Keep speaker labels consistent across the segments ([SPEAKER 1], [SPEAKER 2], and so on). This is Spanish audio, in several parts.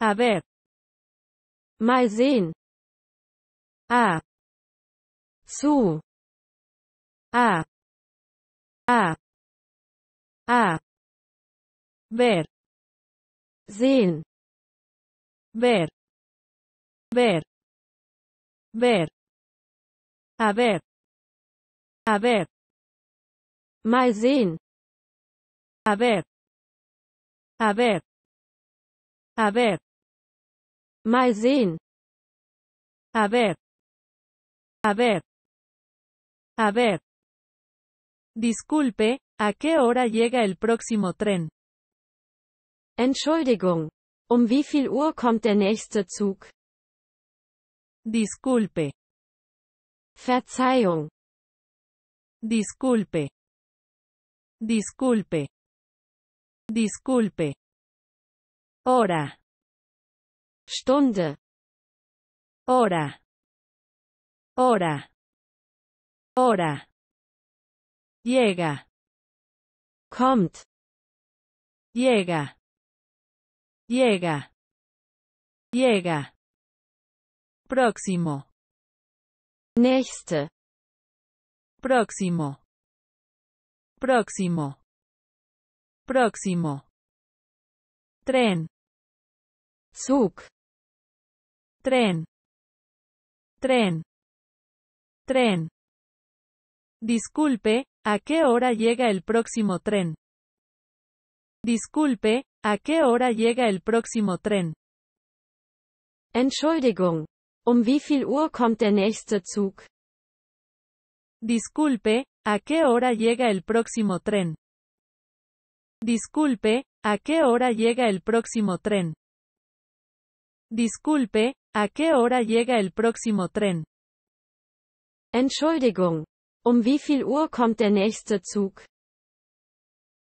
[SPEAKER 1] A ver. Mal sehen. A. Zu. A. A. A. Ver. Sehen. Ver. Ver. Ver. A ver. A ver. Mal sehen. A ver. A ver. A ver. Mal sehen. A ver. A ver. A ver. Disculpe, ¿a qué hora llega el próximo tren? Entschuldigung. Um wie viel Uhr kommt der nächste Zug? Disculpe. Verzeihung. Disculpe. Disculpe. Disculpe. Hora. Stunde. Hora. Hora. Hora. Llega. Kommt. Llega. Llega. Llega. Próximo. Nächste. Próximo. Próximo. Próximo. Tren. Zug. Tren. Tren. Tren. Disculpe, ¿a qué hora llega el próximo tren? Disculpe, ¿a qué hora llega el próximo tren? Entschuldigung. Um wie viel Uhr kommt der nächste Zug? Disculpe, ¿a qué hora llega el próximo tren? Disculpe, ¿a qué hora llega el próximo tren? Disculpe, ¿a qué hora llega el próximo tren? Entschuldigung. Um wie viel Uhr kommt der nächste Zug?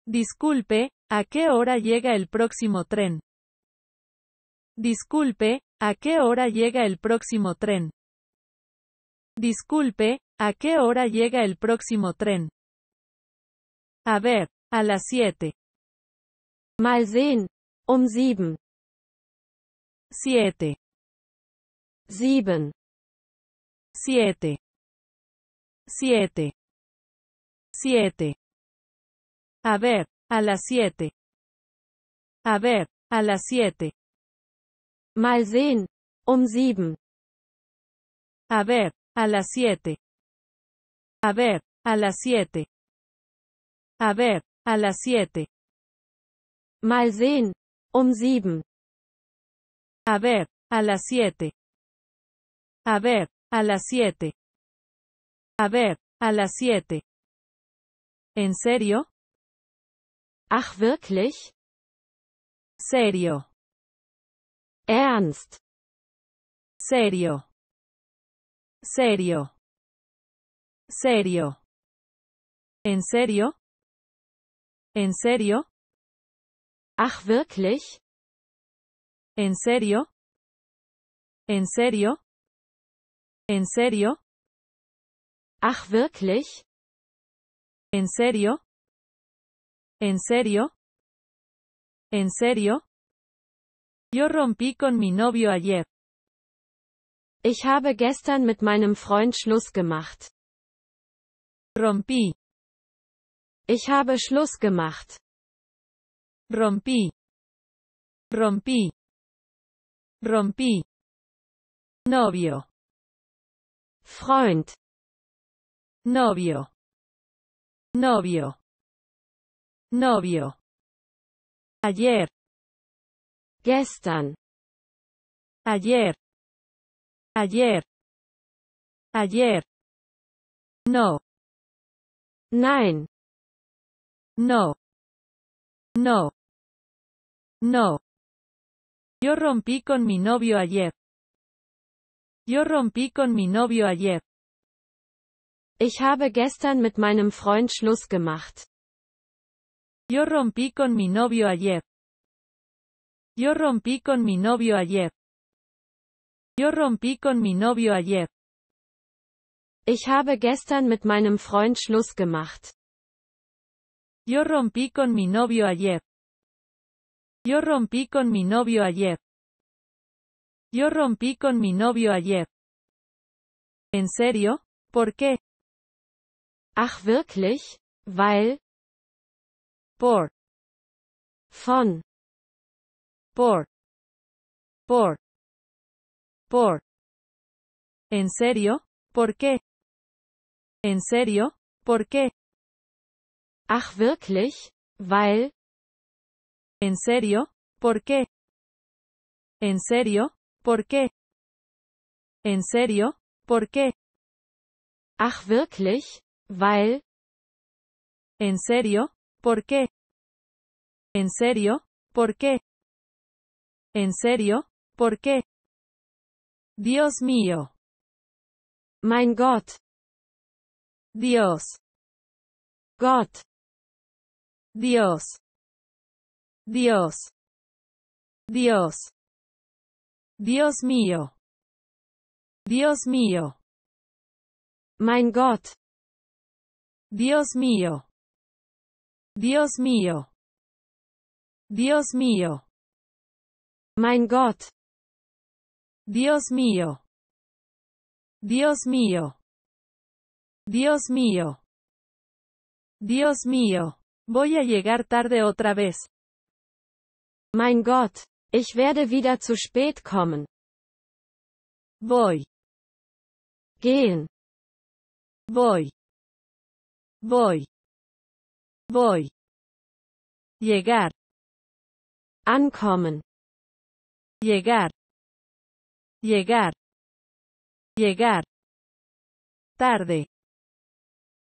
[SPEAKER 1] Disculpe, ¿a qué hora llega el próximo tren? Disculpe, ¿a qué hora llega el próximo tren? Disculpe, ¿a qué hora llega el próximo tren? A ver, a las 7. Mal sehen. Um sieben siete, sieben, siete, siete, siete. A ver, a las siete. A ver, a las siete. Mal sehen, um sieben. A ver, a las siete. A ver, a las siete. A ver, a las siete. Mal um sieben. A ver, a las 7. A ver, a las 7. A ver, a las 7. ¿En serio? Ach wirklich? Serio. Ernst. Serio. Serio. Serio. ¿En serio? ¿En serio? Ach wirklich? ¿En serio? ¿En serio? ¿En serio? Ach wirklich? ¿En serio? ¿En serio? ¿En serio? Yo rompí con mi novio ayer. Ich habe gestern mit meinem Freund Schluss gemacht. Rompí. Ich habe Schluss gemacht. Rompí. Rompí. Rompí. Novio. Freund. Novio. Novio. Novio. Ayer. Gestern. Ayer. Ayer. Ayer. No. Nein. No. No. No. Yo rompí con mi novio ayer. Yo rompí con mi novio ayer. Ich habe gestern mit meinem Freund Schluss gemacht. Yo rompí con mi novio ayer. Yo rompí con mi novio ayer. Yo rompí con mi novio ayer. Ich habe gestern mit meinem Freund Schluss gemacht. Yo rompí con mi novio ayer. Yo rompí con mi novio ayer. Yo rompí con mi novio ayer. ¿En serio? ¿Por qué? Ach wirklich? Weil. Por. Von. Por. Por. Por. ¿En serio? ¿Por qué? ¿En serio? ¿Por qué? Ach wirklich? Weil. ¿En serio? ¿Por qué? ¿En serio? ¿Por qué? ¿En serio? ¿Por qué? Ach wirklich? Weil. ¿En serio? ¿Por qué? ¿En serio? ¿Por qué? ¿En serio? ¿Por qué? Dios mío. Mein Gott. Dios. Gott. Dios. Dios. Dios. Dios mío. Dios mío. Mein Gott. Dios mío. Dios mío. Dios mío. Mein Gott. Dios mío. Dios mío. Dios mío. Dios mío. Voy a llegar tarde otra vez. Mein Gott, ich werde wieder zu spät kommen. Voy. Gehen. Voy. Voy. Voy. Llegar. Ankommen. Llegar. Llegar. Llegar. Tarde.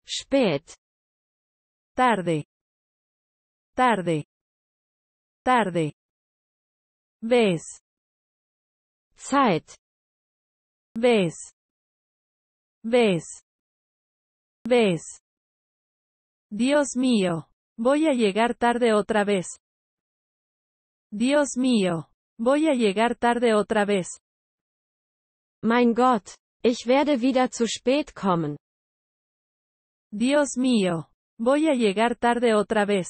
[SPEAKER 1] Spät. Tarde. Tarde. tarde ves Zeit ves ves ves Dios mío voy a llegar tarde otra vez Dios mío voy a llegar tarde otra vez Mein Gott ich werde wieder zu spät kommen Dios mío voy a llegar tarde otra vez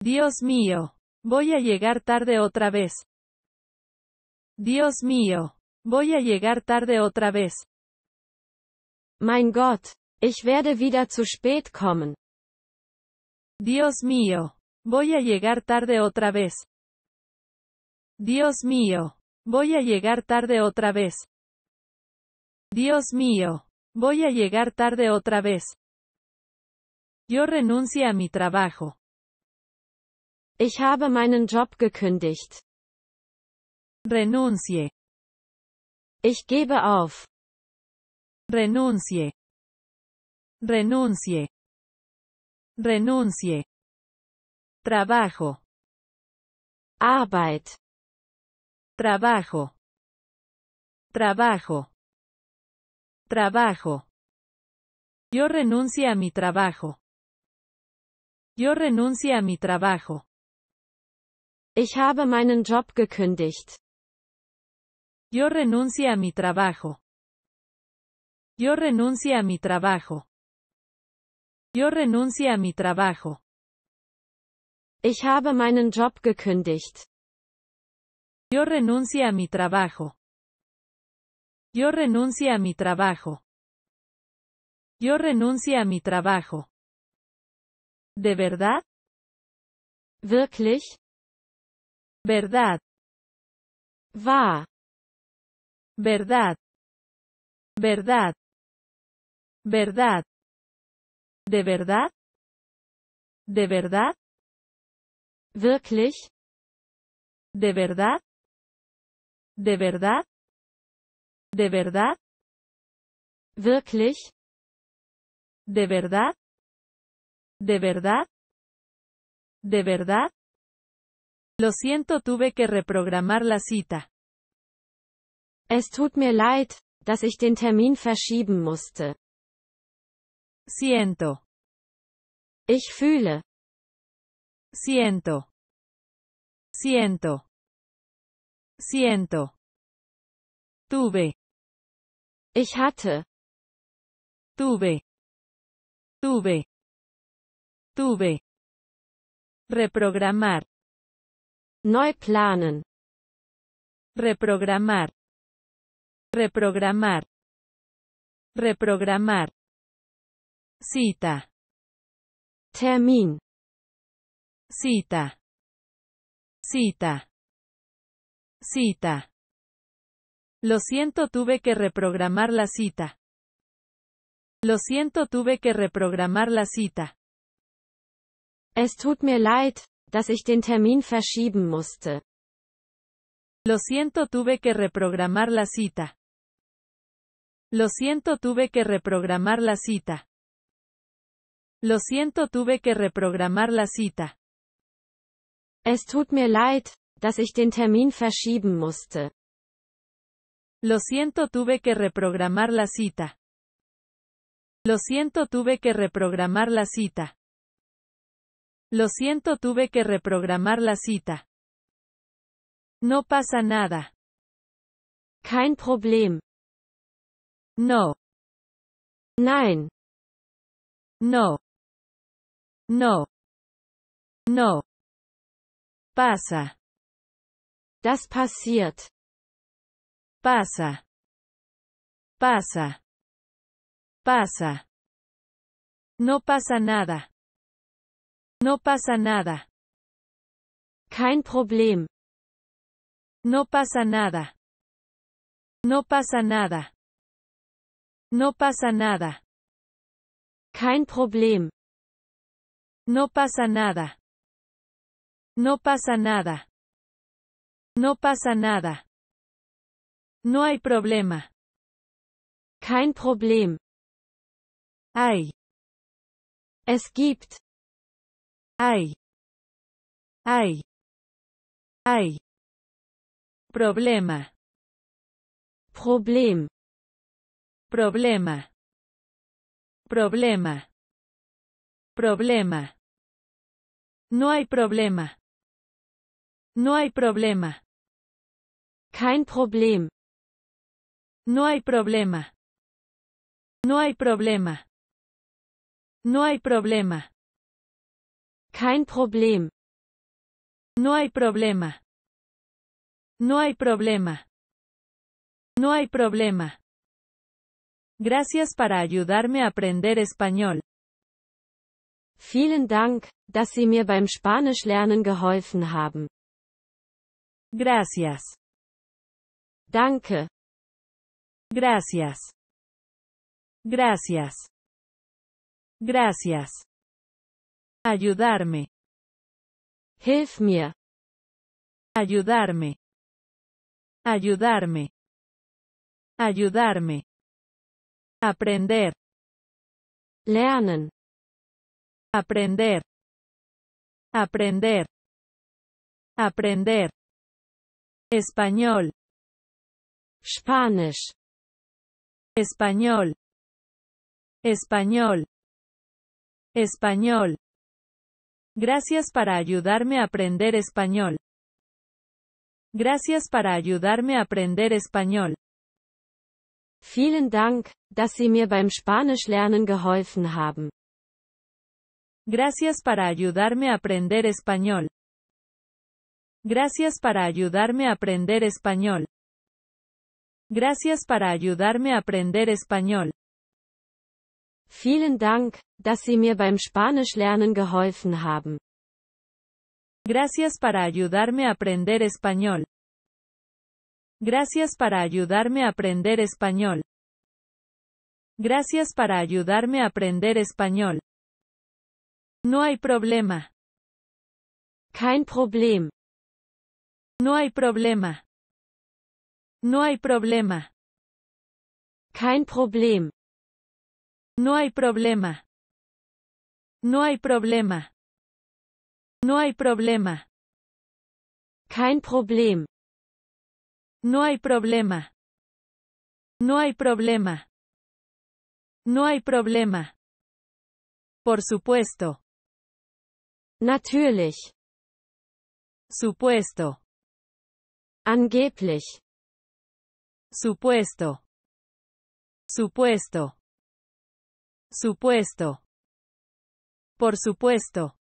[SPEAKER 1] Dios mío. Voy a llegar tarde otra vez. Dios mío. Voy a llegar tarde otra vez. Mein Gott. Ich werde wieder zu spät kommen. Dios mío. Voy a llegar tarde otra vez. Dios mío. Voy a llegar tarde otra vez. Dios mío. Voy a llegar tarde otra vez. Yo renuncio a mi trabajo. Ich habe meinen Job gekündigt. Renuncie. Ich gebe auf. Renuncie. Renuncie. Renuncie. Trabajo. Arbeit. Trabajo. Trabajo. Trabajo. Yo renuncio a mi trabajo. Yo renuncio a mi trabajo. Ich habe meinen Job gekündigt. Yo renuncio a mi trabajo. Yo renuncio a mi trabajo. Yo renuncio a mi trabajo. Ich habe meinen Job gekündigt. Yo renuncio a mi trabajo. Yo renuncio a mi trabajo. Yo renuncio a mi trabajo. ¿De verdad? Wirklich? verdad, va, verdad, verdad, verdad, de verdad, de verdad, wirklich, de verdad, de verdad, de verdad, wirklich, de verdad, de verdad, de verdad, lo siento, tuve que reprogramar la cita. Es tut mir leid, dass ich den Termin verschieben musste. Siento. Ich fühle. Siento. Siento. Siento. Tuve. Ich hatte. Tuve. Tuve. Tuve. Reprogramar. Neu planen. Reprogramar. Reprogramar. Reprogramar. Cita. Termin. Cita. Cita. Cita. Lo siento tuve que reprogramar la cita. Lo siento tuve que reprogramar la cita. Es tut mir leid, lo siento, tuve que reprogramar la cita. Lo siento, tuve que reprogramar la cita. Lo siento, tuve que reprogramar la cita. Es tut mir leid, dass ich den Termin verschieben musste. Lo siento, tuve que reprogramar la cita. Lo siento, tuve que reprogramar la cita. Lo siento, tuve que reprogramar la cita. No pasa nada. Kein Problem. No. Nein. No. No. No. Pasa. Das passiert. Pasa. Pasa. Pasa. No pasa nada. No pasa nada. Kein Problem. No pasa nada. No pasa nada. No pasa nada. Kein Problem. No pasa nada. No pasa nada. No pasa nada. No hay problema. Kein Problem. Hay. Es gibt. Hay. Hay. Hay. Problema. Problem. Problema. Problema. Problema. No hay problema. No hay problema. Kein Problem. No hay problema. No hay problema. No hay problema. Kein Problem. No hay problema. No hay problema. No hay problema. Gracias para ayudarme a aprender español. Vielen Dank, dass Sie mir beim lernen geholfen haben. Gracias. Danke. Gracias. Gracias. Gracias ayudarme. Hilf Ayudarme. Ayudarme. Ayudarme. Aprender. Lernen. Aprender. Aprender. Aprender. Español. Spanish. Español. Español. Español. Gracias para ayudarme a aprender español. Gracias para ayudarme a aprender español. Vielen Dank, dass Sie mir beim geholfen haben. Gracias para ayudarme a aprender español. Gracias para ayudarme a aprender español. Gracias para ayudarme a aprender español. Vielen Dank, dass Sie mir beim lernen geholfen haben. Gracias para ayudarme a aprender español. Gracias para ayudarme a aprender español. Gracias para ayudarme a aprender español. No hay problema. Kein Problem. No hay problema. No hay problema. Kein Problem. No hay problema. No hay problema. No hay problema. Kein Problem. No hay problema. No hay problema. No hay problema. Por supuesto. Natürlich. Supuesto. Angeblich. Supuesto. Supuesto. Supuesto. Por supuesto.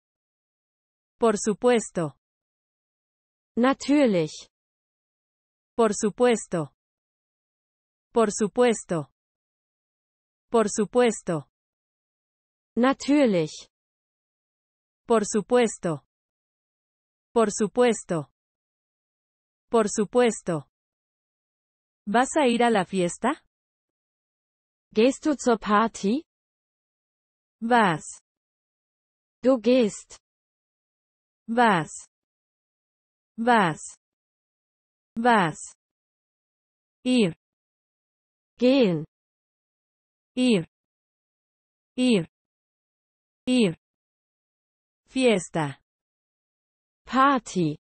[SPEAKER 1] Por supuesto. Natürlich. Por supuesto. Por supuesto. Por supuesto. Natürlich. Por supuesto. Por supuesto. Por supuesto. ¿Vas a ir a la fiesta? Party? vas Du gehst. vas vas vas ir Gehen. ir Ir. Ir. Fiesta. Party.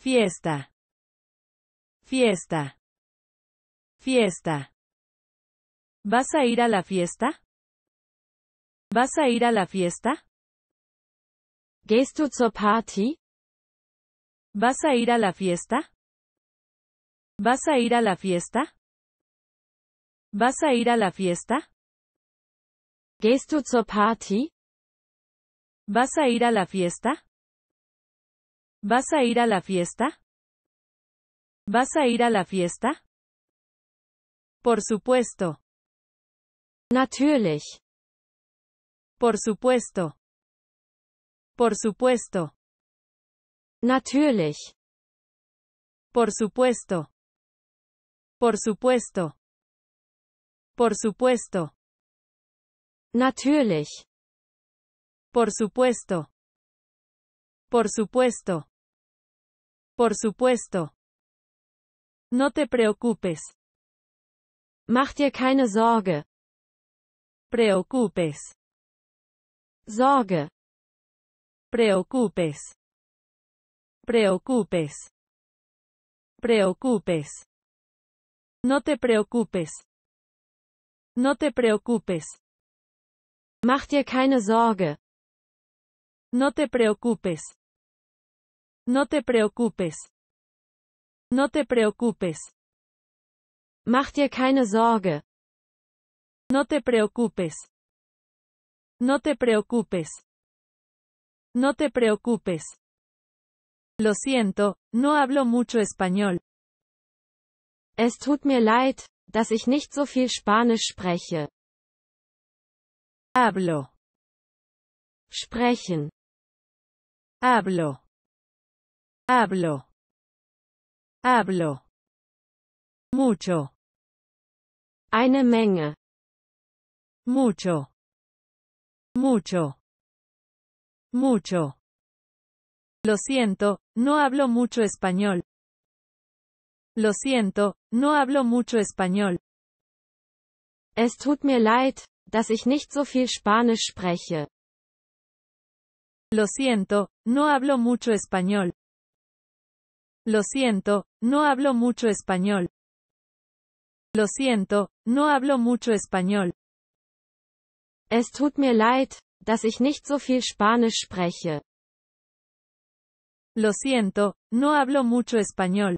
[SPEAKER 1] Fiesta. Fiesta. Fiesta. ¿Vas a ir a la fiesta? ¿Vas a ir a la fiesta? Party? ¿Vas a ir a la fiesta? ¿Vas a ir a la fiesta? ¿Vas a ir a la fiesta? Party? ¿Vas a ir a la fiesta? ¿Vas a ir a la fiesta? ¿Vas a ir a la fiesta? Por supuesto. Natürlich. Por supuesto. Por supuesto. Natürlich. Por supuesto. Por supuesto. Por supuesto. Natürlich. Por supuesto. Por supuesto. Por supuesto. No te preocupes. Mach dir keine Sorge. Preocupes. Sorge. Preocupes. Preocupes. Preocupes. No te preocupes. No te preocupes. Mach dir keine Sorge. No te preocupes. No te preocupes. No te preocupes. Mach dir keine Sorge. No te preocupes. No te preocupes. No te preocupes. Lo siento, no hablo mucho español. Es tut mir leid, dass ich nicht so viel Spanisch spreche. Hablo. Sprechen. Hablo. Hablo. Hablo. Mucho. Eine Menge. Mucho. Mucho. Mucho. Lo siento, no hablo mucho español. Lo siento, no hablo mucho español. Es tut mir leid, dass ich nicht so viel Spanisch spreche. Lo siento, no hablo mucho español. Lo siento, no hablo mucho español. Lo siento, no hablo mucho español. Es tut mir leid, dass ich nicht so viel Spanisch spreche. Lo siento, no hablo mucho español.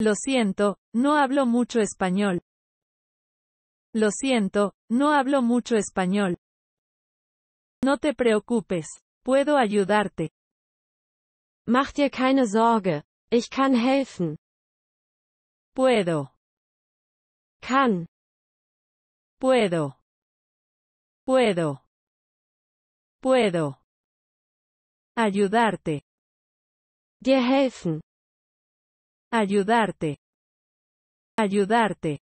[SPEAKER 1] Lo siento, no hablo mucho español. Lo siento, no hablo mucho español. No te preocupes, puedo ayudarte. Mach dir keine Sorge, ich kann helfen. Puedo. Kann. Puedo. Puedo. Puedo. Ayudarte. Dir helfen. Ayudarte. Ayudarte.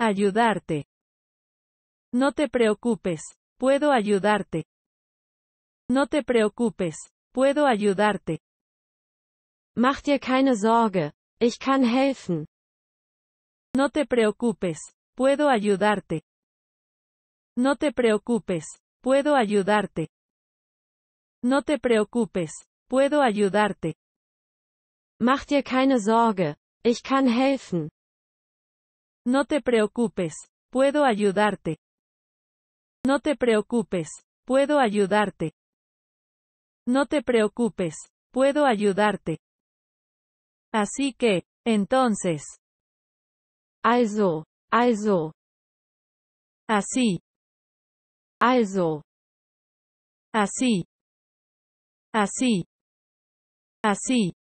[SPEAKER 1] Ayudarte. No te preocupes, puedo ayudarte. No te preocupes, puedo ayudarte. Mach dir keine Sorge, ich kann helfen. No te preocupes, puedo ayudarte. No te preocupes. Puedo ayudarte. No te preocupes. Puedo ayudarte. Mach dir keine Sorge. Ich kann helfen. No te preocupes. Puedo ayudarte. No te preocupes. Puedo ayudarte. No te preocupes. Puedo ayudarte. Así que, entonces. Also, also. Así, Also. Así. Así. Así.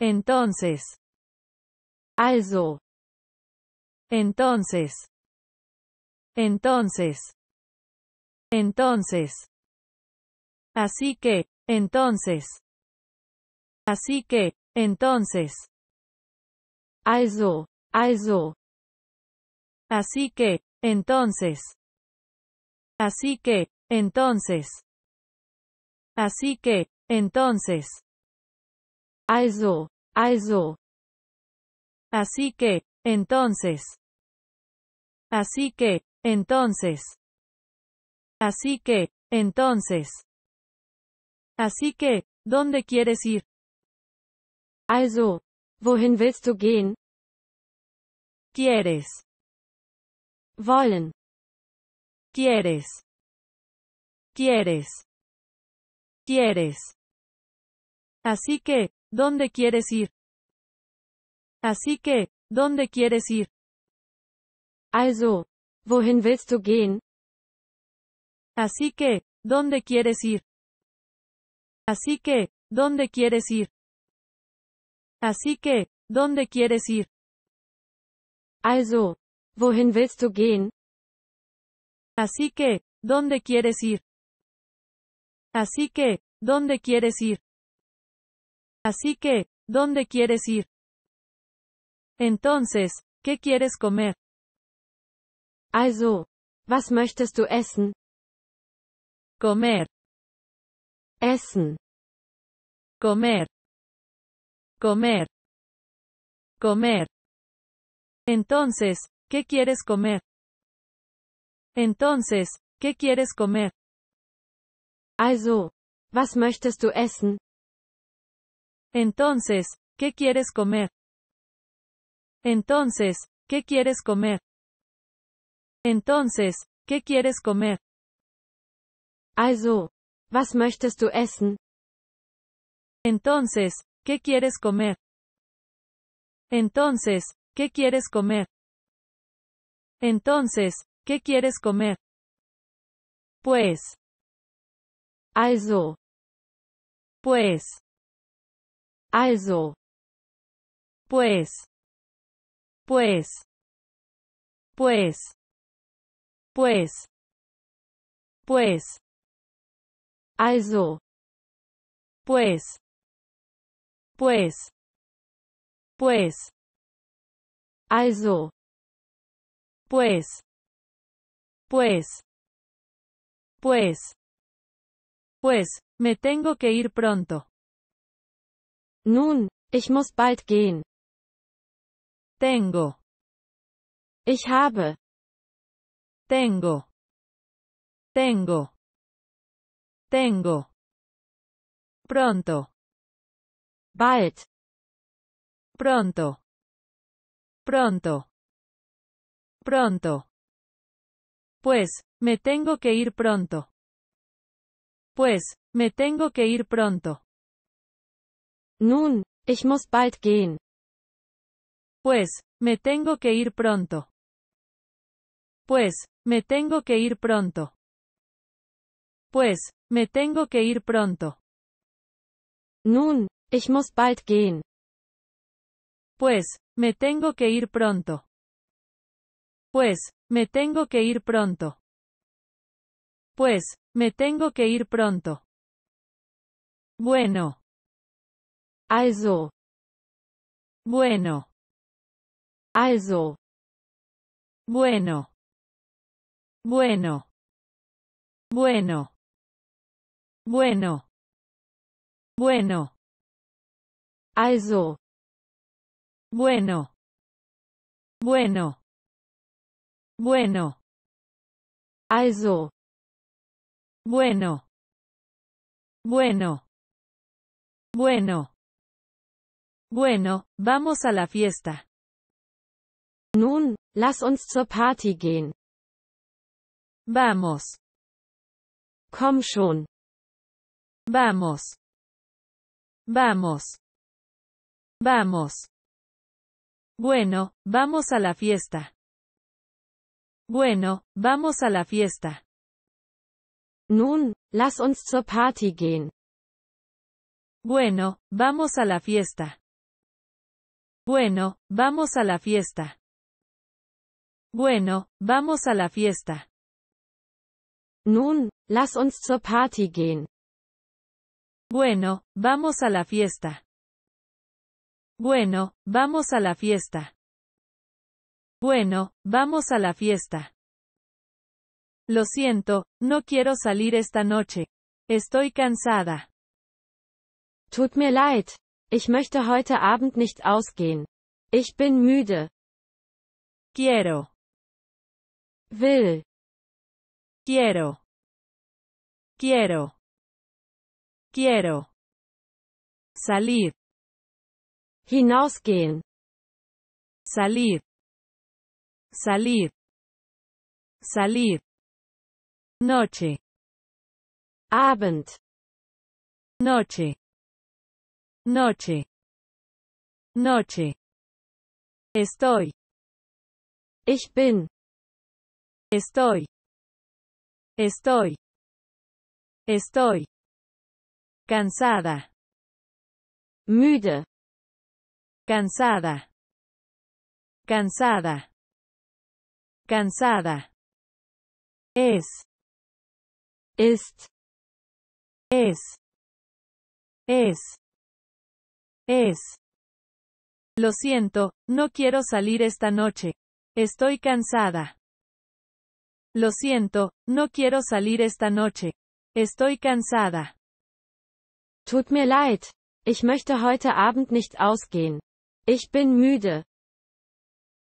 [SPEAKER 1] Entonces. Also. Entonces. Entonces. Entonces. Así que, entonces. Así que, entonces. Also, also. Así que, entonces. Así que, entonces. Así que, entonces. Also, also. Así que, entonces. Así que, entonces. Así que, entonces. Así que, ¿dónde quieres ir? Also, wohin willst du gehen? Quieres. Wollen quieres, quieres, quieres. Así que, ¿dónde quieres ir? Así que, ¿dónde quieres ir? Also, wohin willst du gehen? Así que, ¿dónde quieres ir? Así que, ¿dónde quieres ir? Así que, ¿dónde quieres ir? Also, wohin willst du gehen? Así que, ¿dónde quieres ir? Así que, ¿dónde quieres ir? Así que, ¿dónde quieres ir? Entonces, ¿qué quieres comer? Also, was möchtest du essen? Comer. Essen. Comer. Comer. Comer. Entonces, ¿qué quieres comer? Entonces, ¿qué quieres comer? Also, was möchtest du essen? Entonces, ¿qué quieres comer? Entonces, ¿qué quieres comer? Entonces, ¿qué quieres comer? Also, was möchtest du essen? Entonces, ¿qué quieres comer? Entonces, ¿qué quieres comer? Entonces, ¿Qué quieres comer? Pues. Also. Pues. Also. Pues. Pues. Pues. Pues. Pues. Also. Pues. Pues. Pues. Also. Pues. Pues. Pues. Pues, me tengo que ir pronto. Nun, ich muss bald gehen. Tengo. Ich habe. Tengo. Tengo. Tengo. Pronto. Bald. Pronto. Pronto. Pronto. Pues, me tengo que ir pronto. Pues, me tengo que ir pronto. Nun, ich muss bald gehen. Pues, me tengo que ir pronto. Pues, me tengo que ir pronto. Pues, me tengo que ir pronto. Nun, ich muss bald gehen. Pues, me tengo que ir pronto. Pues, me tengo que ir pronto. Pues, me tengo que ir pronto. Bueno. eso Bueno. Also. Bueno. Bueno. Bueno. Bueno. Bueno. eso Bueno. Bueno. Bueno. Also. Bueno. Bueno. Bueno. Bueno, vamos a la fiesta. Nun, lass uns zur Party gehen. Vamos. Komm schon. Vamos. Vamos. Vamos. Bueno, vamos a la fiesta. Bueno, vamos a la fiesta. Nun, lass uns zur Party gehen. Bueno, vamos a la fiesta. Bueno, vamos a la fiesta. Bueno, vamos a la fiesta. Nun, lass uns zur Party gehen. Bueno, vamos a la fiesta. Bueno, vamos a la fiesta. Bueno, vamos a la fiesta. Lo siento, no quiero salir esta noche. Estoy cansada. Tut mir leid. Ich möchte heute Abend nicht ausgehen. Ich bin müde. Quiero. Will. Quiero. Quiero. Quiero. Salir. Hinausgehen. Salir salir, salir, noche, Abend, noche, noche, noche, estoy, ich bin, estoy, estoy, estoy, cansada, müde, cansada, cansada cansada, es, ist, es, es, es. Lo siento, no quiero salir esta noche. Estoy cansada. Lo siento, no quiero salir esta noche. Estoy cansada. Tut mir leid. Ich möchte heute Abend nicht ausgehen. Ich bin müde.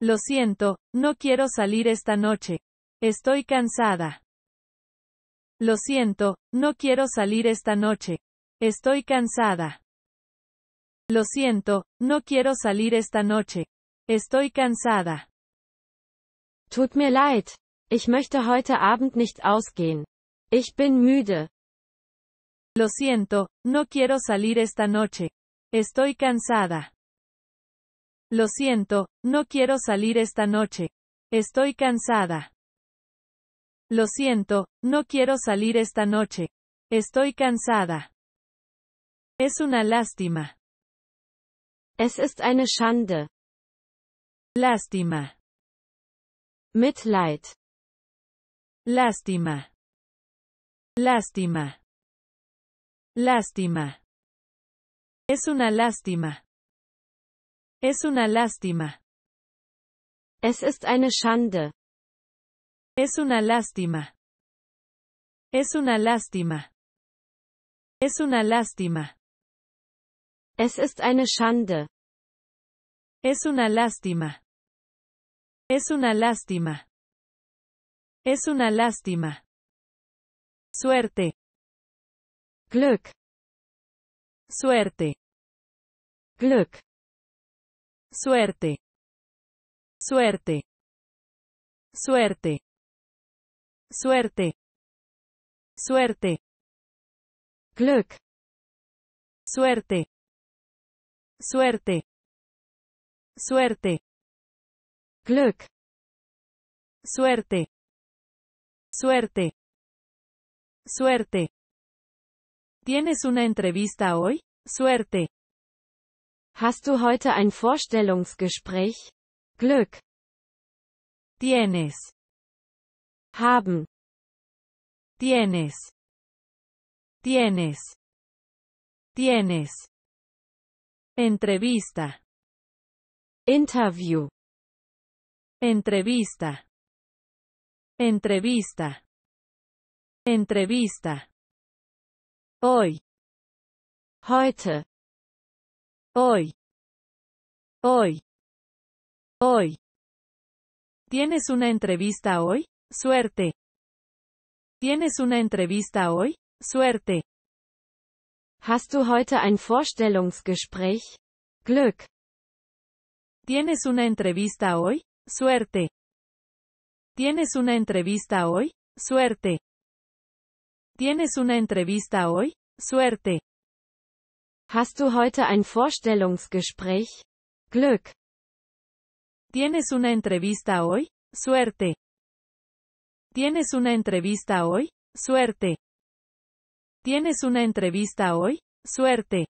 [SPEAKER 1] Lo siento, no quiero salir esta noche. Estoy cansada. Lo siento, no quiero salir esta noche. Estoy cansada. Lo siento, no quiero salir esta noche. Estoy cansada. Tut mir leid. Ich möchte heute Abend nicht ausgehen. Ich bin müde. Lo siento, no quiero salir esta noche. Estoy cansada. Lo siento, no quiero salir esta noche. Estoy cansada. Lo siento, no quiero salir esta noche. Estoy cansada. Es una lástima. Es ist eine Schande. Lástima. Mitleid. Lástima. Lástima. Lástima. Es una lástima. Es una lástima. Es ist eine Es una lástima. Es una lástima. Es una lástima. Es ist eine Es una lástima. Es una lástima. Es una lástima. Suerte. Glück. Suerte. Glück. Suerte. Suerte. Suerte. Suerte. Suerte. Glück. Suerte. Suerte. Suerte. Glück. Suerte. Suerte. Suerte. ¿Tienes una entrevista hoy? Suerte. Hast du heute ein Vorstellungsgespräch? Glück. Tienes. Haben. Tienes. Tienes. Tienes. Entrevista. Interview. Entrevista. Entrevista. Entrevista. Hoy. Heute. Hoy. Hoy. Hoy. ¿Tienes una entrevista hoy? Suerte. ¿Tienes una entrevista hoy? Suerte. Hast du heute ein Vorstellungsgespräch? Glück. ¿Tienes una entrevista hoy? Suerte. ¿Tienes una entrevista hoy? Suerte. ¿Tienes una entrevista hoy? Suerte. Hast du heute ein Vorstellungsgespräch? Glück. ¿Tienes una entrevista hoy? Suerte. ¿Tienes una entrevista hoy? Suerte. ¿Tienes una entrevista hoy? Suerte.